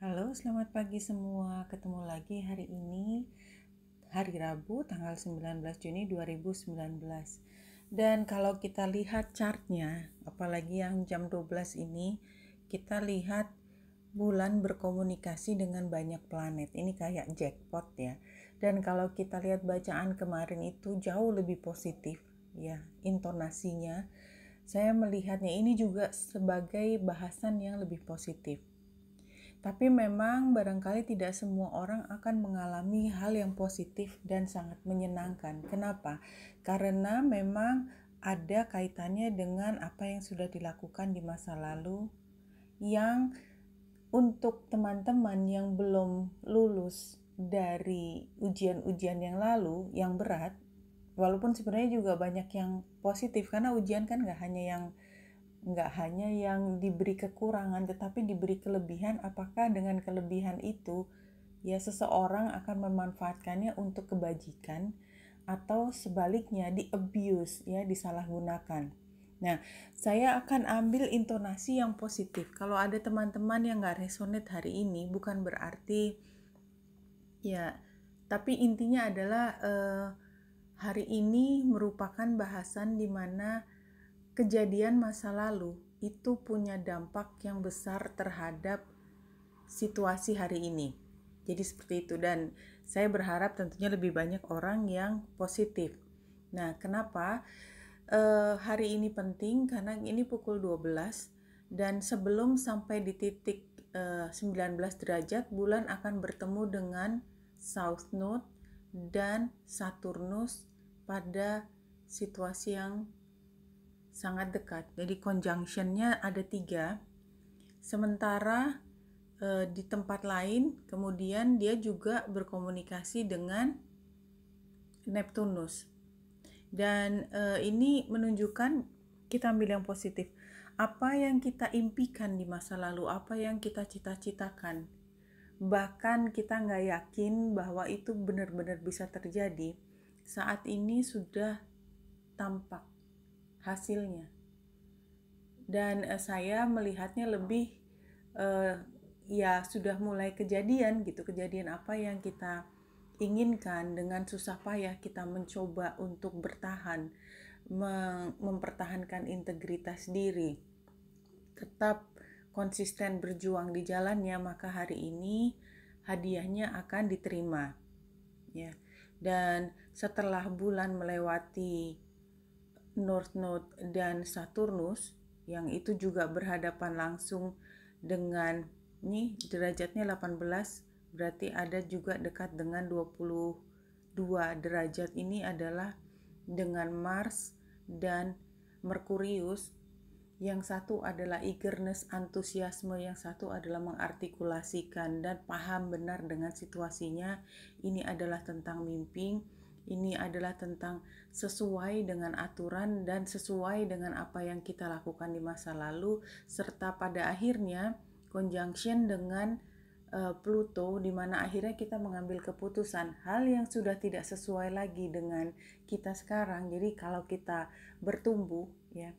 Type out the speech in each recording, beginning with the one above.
Halo, selamat pagi semua. Ketemu lagi hari ini, hari Rabu, tanggal 19 Juni 2019. Dan kalau kita lihat chartnya, apalagi yang jam 12 ini, kita lihat bulan berkomunikasi dengan banyak planet. Ini kayak jackpot ya. Dan kalau kita lihat bacaan kemarin itu jauh lebih positif ya intonasinya. Saya melihatnya ini juga sebagai bahasan yang lebih positif tapi memang barangkali tidak semua orang akan mengalami hal yang positif dan sangat menyenangkan. Kenapa? Karena memang ada kaitannya dengan apa yang sudah dilakukan di masa lalu yang untuk teman-teman yang belum lulus dari ujian-ujian yang lalu yang berat walaupun sebenarnya juga banyak yang positif karena ujian kan nggak hanya yang nggak hanya yang diberi kekurangan tetapi diberi kelebihan apakah dengan kelebihan itu ya seseorang akan memanfaatkannya untuk kebajikan atau sebaliknya di abuse ya disalahgunakan. Nah, saya akan ambil intonasi yang positif. Kalau ada teman-teman yang nggak resonate hari ini, bukan berarti ya, tapi intinya adalah eh, hari ini merupakan bahasan di mana kejadian masa lalu itu punya dampak yang besar terhadap situasi hari ini. Jadi seperti itu dan saya berharap tentunya lebih banyak orang yang positif. Nah, kenapa e, hari ini penting? Karena ini pukul 12 dan sebelum sampai di titik e, eh, 19 derajat bulan akan bertemu dengan South Node dan Saturnus pada situasi yang sangat dekat. Jadi conjunctionnya ada tiga. Sementara e, di tempat lain, kemudian dia juga berkomunikasi dengan Neptunus. Dan e, ini menunjukkan kita ambil yang positif. Apa yang kita impikan di masa lalu, apa yang kita cita-citakan, bahkan kita nggak yakin bahwa itu benar-benar bisa terjadi, saat ini sudah tampak hasilnya. Dan uh, saya melihatnya lebih uh, ya sudah mulai kejadian gitu, kejadian apa yang kita inginkan dengan susah payah kita mencoba untuk bertahan, mempertahankan integritas diri. Tetap konsisten berjuang di jalannya, maka hari ini hadiahnya akan diterima. Ya. Dan setelah bulan melewati North Node dan Saturnus yang itu juga berhadapan langsung dengan ini derajatnya 18 berarti ada juga dekat dengan 22 derajat ini adalah dengan Mars dan Merkurius yang satu adalah eagerness antusiasme yang satu adalah mengartikulasikan dan paham benar dengan situasinya ini adalah tentang mimpi ini adalah tentang sesuai dengan aturan dan sesuai dengan apa yang kita lakukan di masa lalu serta pada akhirnya conjunction dengan uh, Pluto di mana akhirnya kita mengambil keputusan hal yang sudah tidak sesuai lagi dengan kita sekarang. Jadi kalau kita bertumbuh ya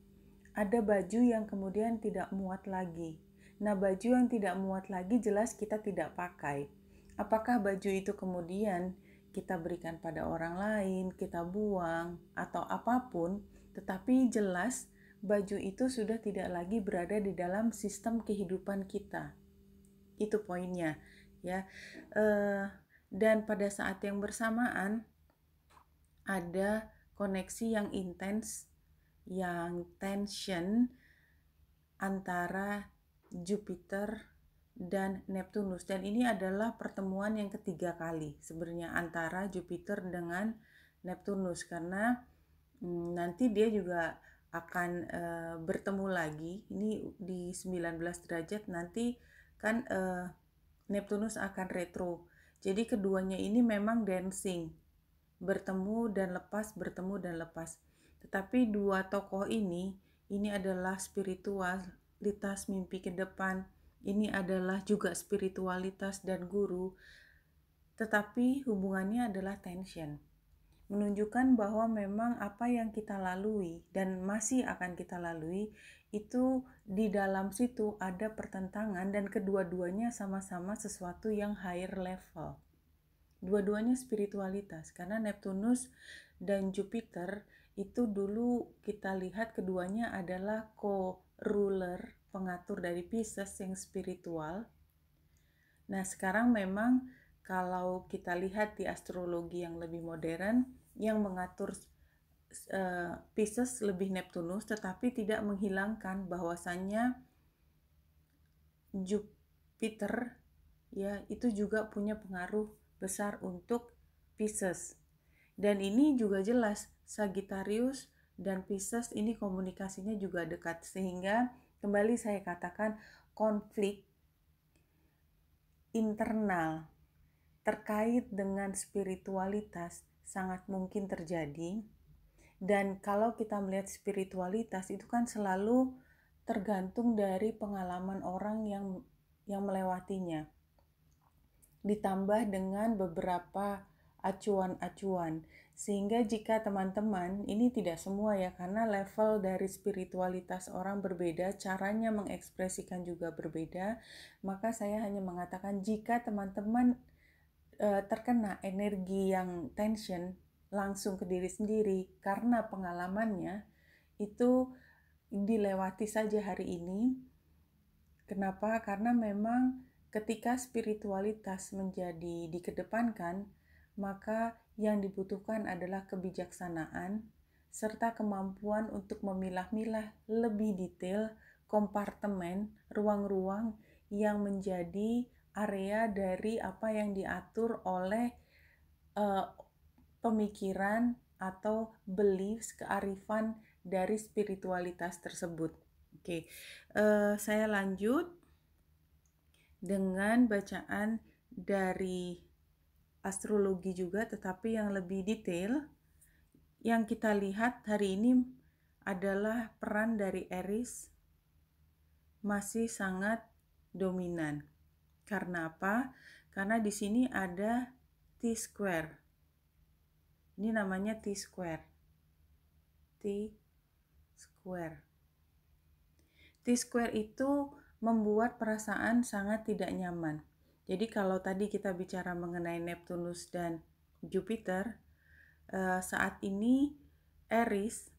ada baju yang kemudian tidak muat lagi. Nah, baju yang tidak muat lagi jelas kita tidak pakai. Apakah baju itu kemudian kita berikan pada orang lain, kita buang, atau apapun, tetapi jelas baju itu sudah tidak lagi berada di dalam sistem kehidupan kita. Itu poinnya, ya. Uh, dan pada saat yang bersamaan, ada koneksi yang intens, yang tension antara Jupiter dan Neptunus dan ini adalah pertemuan yang ketiga kali sebenarnya antara Jupiter dengan Neptunus karena hmm, nanti dia juga akan e, bertemu lagi ini di 19 derajat nanti kan e, Neptunus akan retro jadi keduanya ini memang dancing bertemu dan lepas bertemu dan lepas tetapi dua tokoh ini ini adalah spiritualitas mimpi ke depan ini adalah juga spiritualitas dan guru, tetapi hubungannya adalah tension. Menunjukkan bahwa memang apa yang kita lalui dan masih akan kita lalui itu di dalam situ ada pertentangan dan kedua-duanya sama-sama sesuatu yang higher level. Dua-duanya spiritualitas karena Neptunus dan Jupiter itu dulu kita lihat keduanya adalah co-ruler pengatur dari Pisces yang spiritual. Nah, sekarang memang kalau kita lihat di astrologi yang lebih modern yang mengatur uh, Pisces lebih Neptunus tetapi tidak menghilangkan bahwasannya Jupiter ya itu juga punya pengaruh besar untuk Pisces. Dan ini juga jelas Sagittarius dan Pisces ini komunikasinya juga dekat sehingga Kembali saya katakan konflik internal terkait dengan spiritualitas sangat mungkin terjadi dan kalau kita melihat spiritualitas itu kan selalu tergantung dari pengalaman orang yang yang melewatinya ditambah dengan beberapa acuan-acuan sehingga jika teman-teman, ini tidak semua ya, karena level dari spiritualitas orang berbeda, caranya mengekspresikan juga berbeda, maka saya hanya mengatakan jika teman-teman e, terkena energi yang tension langsung ke diri sendiri karena pengalamannya itu dilewati saja hari ini. Kenapa? Karena memang ketika spiritualitas menjadi dikedepankan, maka yang dibutuhkan adalah kebijaksanaan serta kemampuan untuk memilah-milah lebih detail kompartemen, ruang-ruang yang menjadi area dari apa yang diatur oleh uh, pemikiran atau beliefs kearifan dari spiritualitas tersebut. Oke, okay. uh, eh, saya lanjut dengan bacaan dari astrologi juga, tetapi yang lebih detail yang kita lihat hari ini adalah peran dari Eris masih sangat dominan. Karena apa? Karena di sini ada T square. Ini namanya T square. T square. T square itu membuat perasaan sangat tidak nyaman. Jadi kalau tadi kita bicara mengenai Neptunus dan Jupiter, eh, saat ini Eris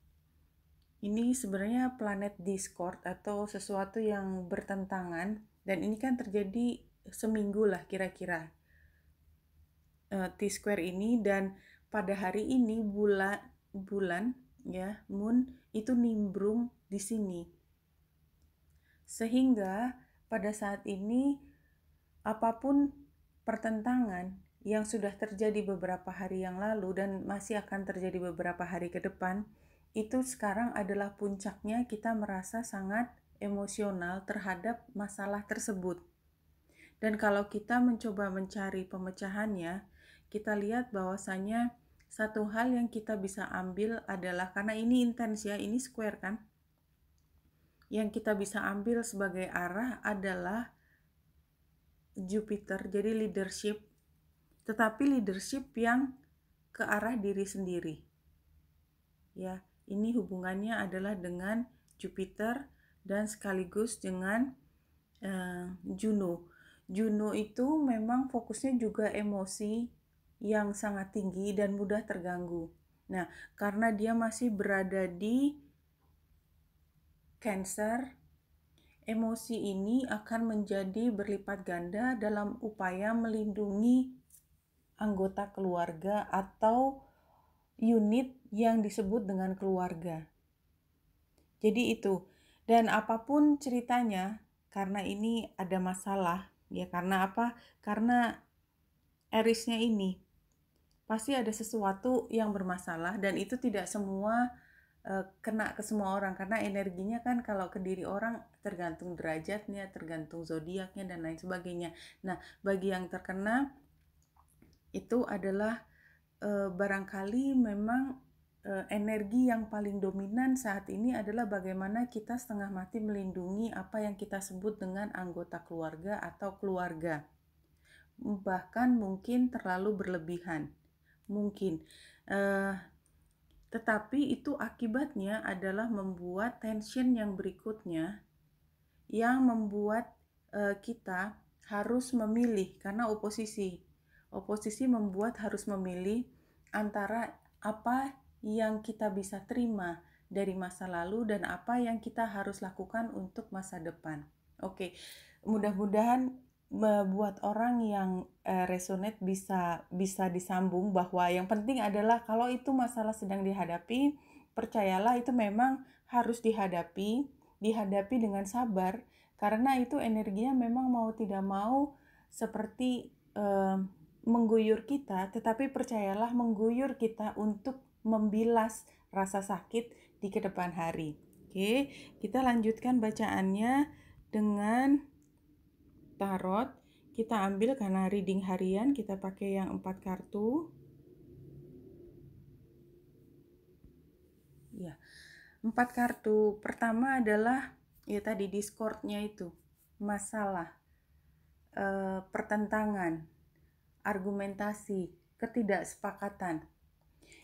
ini sebenarnya planet discord atau sesuatu yang bertentangan dan ini kan terjadi seminggu lah kira-kira eh, T-square ini dan pada hari ini bulan bulan ya moon itu nimbrung di sini sehingga pada saat ini apapun pertentangan yang sudah terjadi beberapa hari yang lalu dan masih akan terjadi beberapa hari ke depan, itu sekarang adalah puncaknya kita merasa sangat emosional terhadap masalah tersebut. Dan kalau kita mencoba mencari pemecahannya, kita lihat bahwasanya satu hal yang kita bisa ambil adalah karena ini intens ya, ini square kan. Yang kita bisa ambil sebagai arah adalah Jupiter jadi leadership tetapi leadership yang ke arah diri sendiri ya ini hubungannya adalah dengan Jupiter dan sekaligus dengan uh, Juno Juno itu memang fokusnya juga emosi yang sangat tinggi dan mudah terganggu nah karena dia masih berada di Cancer emosi ini akan menjadi berlipat ganda dalam upaya melindungi anggota keluarga atau unit yang disebut dengan keluarga. Jadi itu. Dan apapun ceritanya, karena ini ada masalah, ya karena apa? Karena Erisnya ini pasti ada sesuatu yang bermasalah dan itu tidak semua Eh, kena ke semua orang karena energinya kan kalau ke diri orang tergantung derajatnya, tergantung zodiaknya dan lain sebagainya. Nah, bagi yang terkena itu adalah e, barangkali memang eh, energi yang paling dominan saat ini adalah bagaimana kita setengah mati melindungi apa yang kita sebut dengan anggota keluarga atau keluarga. Bahkan mungkin terlalu berlebihan. Mungkin uh, tetapi itu akibatnya adalah membuat tension yang berikutnya yang membuat uh, kita harus memilih karena oposisi. Oposisi membuat harus memilih antara apa yang kita bisa terima dari masa lalu dan apa yang kita harus lakukan untuk masa depan. Oke, mudah-mudahan membuat orang yang uh, resonate bisa bisa disambung bahwa yang penting adalah kalau itu masalah sedang dihadapi percayalah itu memang harus dihadapi dihadapi dengan sabar karena itu energinya memang mau tidak mau seperti uh, mengguyur kita tetapi percayalah mengguyur kita untuk membilas rasa sakit di kedepan hari oke kita lanjutkan bacaannya dengan tarot kita ambil karena reading harian kita pakai yang empat kartu ya empat kartu pertama adalah ya tadi discordnya itu masalah e, pertentangan argumentasi ketidaksepakatan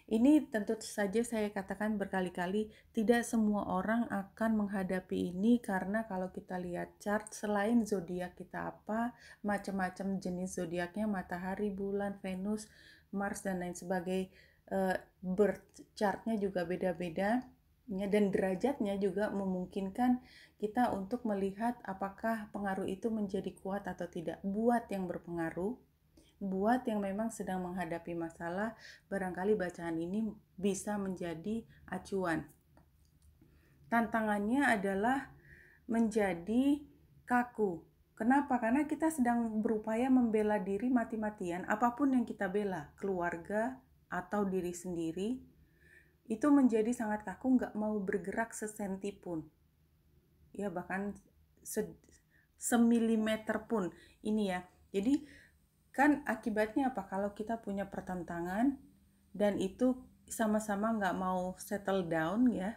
ini tentu saja saya katakan berkali-kali, tidak semua orang akan menghadapi ini karena kalau kita lihat chart selain zodiak kita apa, macam-macam jenis zodiaknya matahari, bulan, Venus, Mars dan lain sebagai Uh, eh, birth chartnya juga beda-beda ya, dan derajatnya juga memungkinkan kita untuk melihat apakah pengaruh itu menjadi kuat atau tidak. Buat yang berpengaruh, buat yang memang sedang menghadapi masalah, barangkali bacaan ini bisa menjadi acuan. Tantangannya adalah menjadi kaku. Kenapa? Karena kita sedang berupaya membela diri mati-matian, apapun yang kita bela, keluarga atau diri sendiri, itu menjadi sangat kaku, nggak mau bergerak sesenti pun. Ya, bahkan se semilimeter pun ini ya. Jadi Kan akibatnya apa kalau kita punya pertentangan dan itu sama-sama nggak mau settle down ya.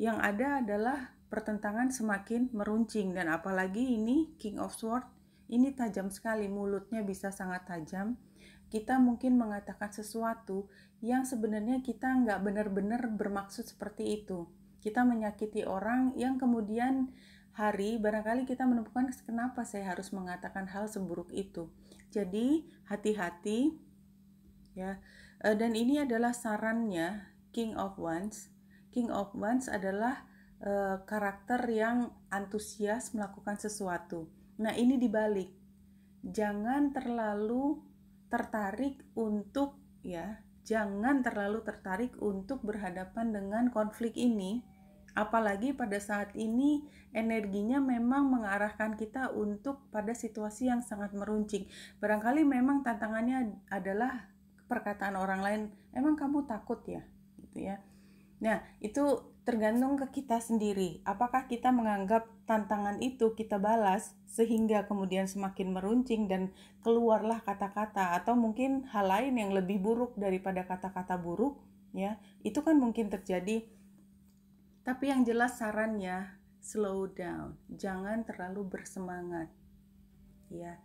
Yang ada adalah pertentangan semakin meruncing dan apalagi ini King of Sword ini tajam sekali mulutnya bisa sangat tajam kita mungkin mengatakan sesuatu yang sebenarnya kita nggak benar-benar bermaksud seperti itu kita menyakiti orang yang kemudian hari, barangkali kita menemukan kenapa saya harus mengatakan hal seburuk itu. Jadi, hati-hati ya. E, dan ini adalah sarannya King of Wands. King of Wands adalah uh, karakter yang antusias melakukan sesuatu. Nah, ini dibalik. Jangan terlalu tertarik untuk ya, jangan terlalu tertarik untuk berhadapan dengan konflik ini apalagi pada saat ini energinya memang mengarahkan kita untuk pada situasi yang sangat meruncing. Barangkali memang tantangannya adalah perkataan orang lain, "Emang kamu takut ya?" gitu ya. Nah, itu tergantung ke kita sendiri. Apakah kita menganggap tantangan itu kita balas sehingga kemudian semakin meruncing dan keluarlah kata-kata atau mungkin hal lain yang lebih buruk daripada kata-kata buruk, ya. Itu kan mungkin terjadi tapi yang jelas sarannya slow down, jangan terlalu bersemangat. Ya.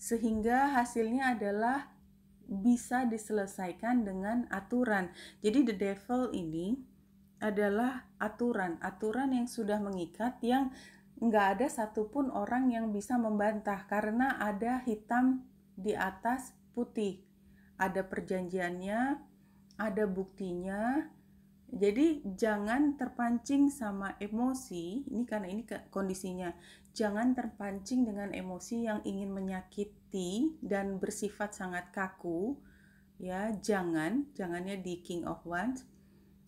Sehingga hasilnya adalah bisa diselesaikan dengan aturan. Jadi the devil ini adalah aturan, aturan yang sudah mengikat yang nggak ada satupun orang yang bisa membantah karena ada hitam di atas putih. Ada perjanjiannya, ada buktinya, jadi jangan terpancing sama emosi, ini karena ini kondisinya. Jangan terpancing dengan emosi yang ingin menyakiti dan bersifat sangat kaku. Ya, jangan, jangannya di King of Wands.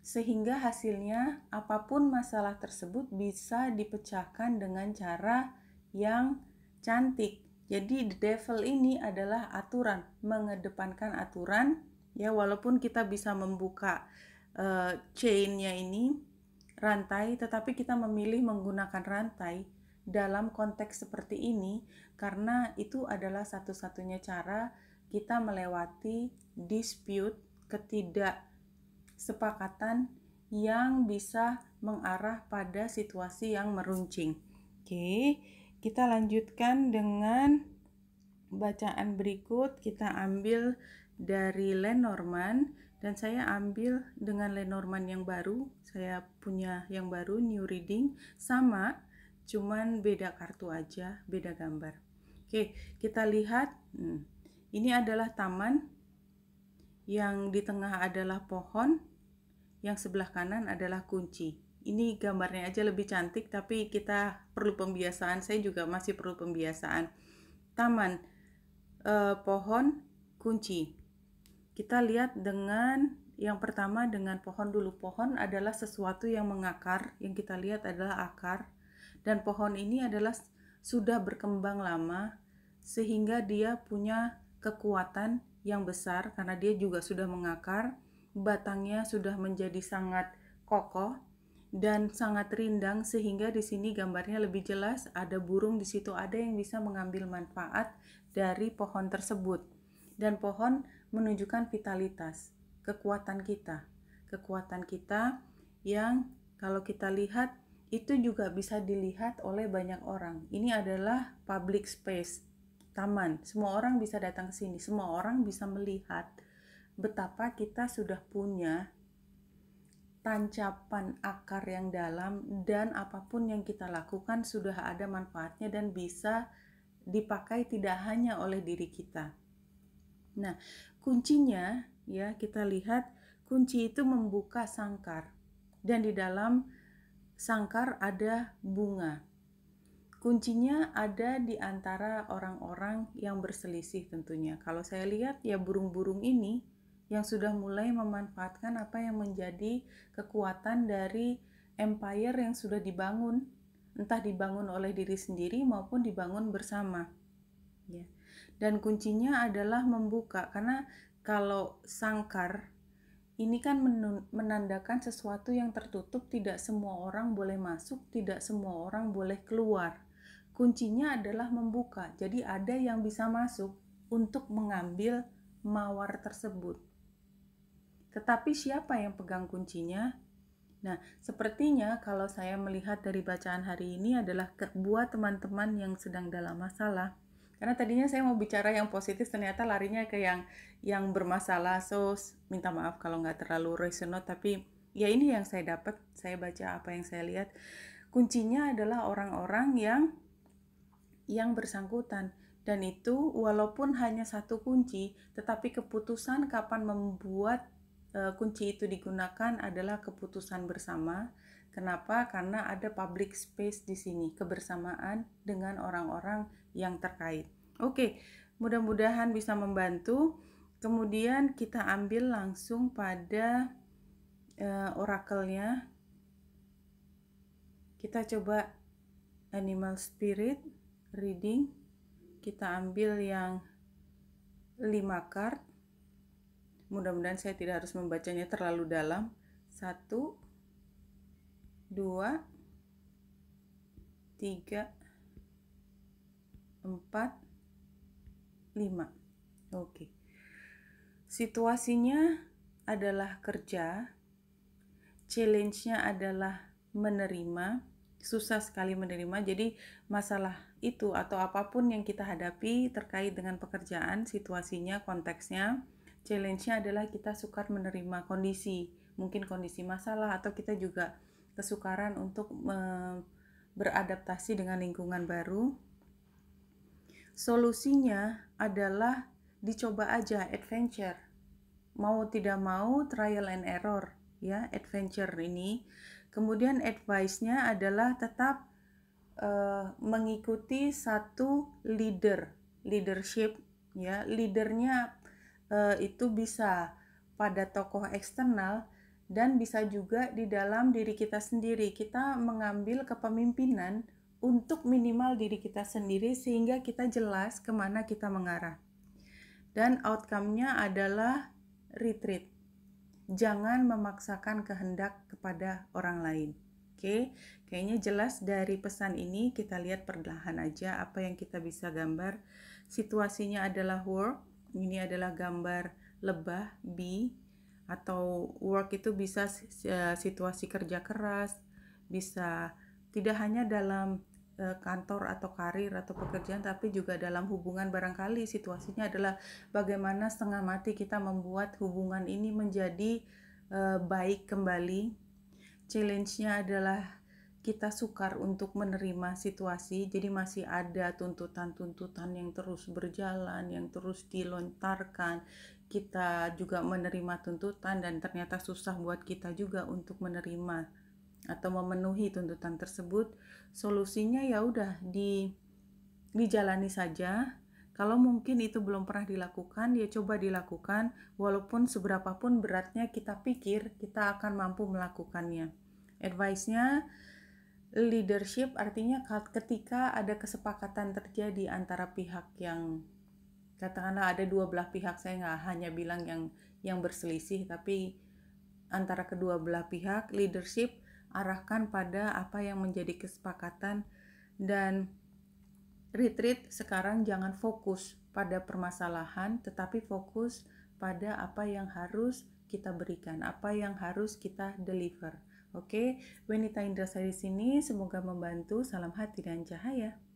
Sehingga hasilnya apapun masalah tersebut bisa dipecahkan dengan cara yang cantik. Jadi the devil ini adalah aturan, mengedepankan aturan ya walaupun kita bisa membuka uh, chainnya ini rantai tetapi kita memilih menggunakan rantai dalam konteks seperti ini karena itu adalah satu-satunya cara kita melewati dispute ketidaksepakatan yang bisa mengarah pada situasi yang meruncing. Oke, kita lanjutkan dengan bacaan berikut. Kita ambil dari Lenormand dan saya ambil dengan Lenormand yang baru saya punya yang baru new reading sama cuman beda kartu aja beda gambar oke kita lihat hmm, ini adalah taman yang di tengah adalah pohon yang sebelah kanan adalah kunci ini gambarnya aja lebih cantik tapi kita perlu pembiasaan saya juga masih perlu pembiasaan taman eh, pohon kunci kita lihat dengan yang pertama dengan pohon dulu. Pohon adalah sesuatu yang mengakar, yang kita lihat adalah akar. Dan pohon ini adalah sudah berkembang lama sehingga dia punya kekuatan yang besar karena dia juga sudah mengakar, batangnya sudah menjadi sangat kokoh dan sangat rindang sehingga di sini gambarnya lebih jelas ada burung di situ ada yang bisa mengambil manfaat dari pohon tersebut dan pohon menunjukkan vitalitas, kekuatan kita. Kekuatan kita yang kalau kita lihat itu juga bisa dilihat oleh banyak orang. Ini adalah public space, taman. Semua orang bisa datang ke sini, semua orang bisa melihat betapa kita sudah punya tancapan akar yang dalam dan apapun yang kita lakukan sudah ada manfaatnya dan bisa dipakai tidak hanya oleh diri kita Nah, kuncinya ya kita lihat kunci itu membuka sangkar dan di dalam sangkar ada bunga. Kuncinya ada di antara orang-orang yang berselisih tentunya. Kalau saya lihat ya burung-burung ini yang sudah mulai memanfaatkan apa yang menjadi kekuatan dari empire yang sudah dibangun, entah dibangun oleh diri sendiri maupun dibangun bersama. Ya dan kuncinya adalah membuka karena kalau sangkar ini kan menandakan sesuatu yang tertutup tidak semua orang boleh masuk tidak semua orang boleh keluar kuncinya adalah membuka jadi ada yang bisa masuk untuk mengambil mawar tersebut tetapi siapa yang pegang kuncinya Nah, sepertinya kalau saya melihat dari bacaan hari ini adalah buat teman-teman yang sedang dalam masalah, karena tadinya saya mau bicara yang positif ternyata larinya ke yang yang bermasalah. So minta maaf kalau nggak terlalu resonant tapi ya ini yang saya dapat, saya baca apa yang saya lihat. Kuncinya adalah orang-orang yang yang bersangkutan dan itu walaupun hanya satu kunci tetapi keputusan kapan membuat eh, kunci itu digunakan adalah keputusan bersama Kenapa? Karena ada public space di sini, kebersamaan dengan orang-orang yang terkait. Oke, mudah-mudahan bisa membantu. Kemudian kita ambil langsung pada uh, eh, oracle-nya. Kita coba animal spirit reading. Kita ambil yang 5 card. Mudah-mudahan saya tidak harus membacanya terlalu dalam. 1 dua tiga empat lima oke situasinya adalah kerja challenge-nya adalah menerima susah sekali menerima jadi masalah itu atau apapun yang kita hadapi terkait dengan pekerjaan situasinya konteksnya challenge-nya adalah kita sukar menerima kondisi mungkin kondisi masalah atau kita juga kesukaran untuk beradaptasi dengan lingkungan baru. Solusinya adalah dicoba aja adventure. Mau tidak mau trial and error ya adventure ini. Kemudian advice-nya adalah tetap uh, mengikuti satu leader, leadership ya. Leadernya uh, itu bisa pada tokoh eksternal dan bisa juga di dalam diri kita sendiri. Kita mengambil kepemimpinan untuk minimal diri kita sendiri sehingga kita jelas kemana kita mengarah. Dan outcome-nya adalah retreat. Jangan memaksakan kehendak kepada orang lain. Oke, kayaknya jelas dari pesan ini kita lihat perlahan aja apa yang kita bisa gambar. Situasinya adalah work, ini adalah gambar lebah, bee, atau work itu bisa ya, situasi kerja keras, bisa tidak hanya dalam e, kantor atau karir atau pekerjaan tapi juga dalam hubungan barangkali situasinya adalah bagaimana setengah mati kita membuat hubungan ini menjadi e, baik kembali. Challenge-nya adalah kita sukar untuk menerima situasi, jadi masih ada tuntutan-tuntutan yang terus berjalan, yang terus dilontarkan, kita juga menerima tuntutan dan ternyata susah buat kita juga untuk menerima atau memenuhi tuntutan tersebut, solusinya ya udah di dijalani saja. Kalau mungkin itu belum pernah dilakukan, ya coba dilakukan walaupun seberapapun beratnya kita pikir kita akan mampu melakukannya. Advice-nya leadership artinya ketika ada kesepakatan terjadi antara pihak yang katakanlah ada dua belah pihak saya nggak hanya bilang yang yang berselisih tapi antara kedua belah pihak leadership arahkan pada apa yang menjadi kesepakatan dan retreat sekarang jangan fokus pada permasalahan tetapi fokus pada apa yang harus kita berikan apa yang harus kita deliver oke okay? Wenita Indra saya di sini semoga membantu salam hati dan cahaya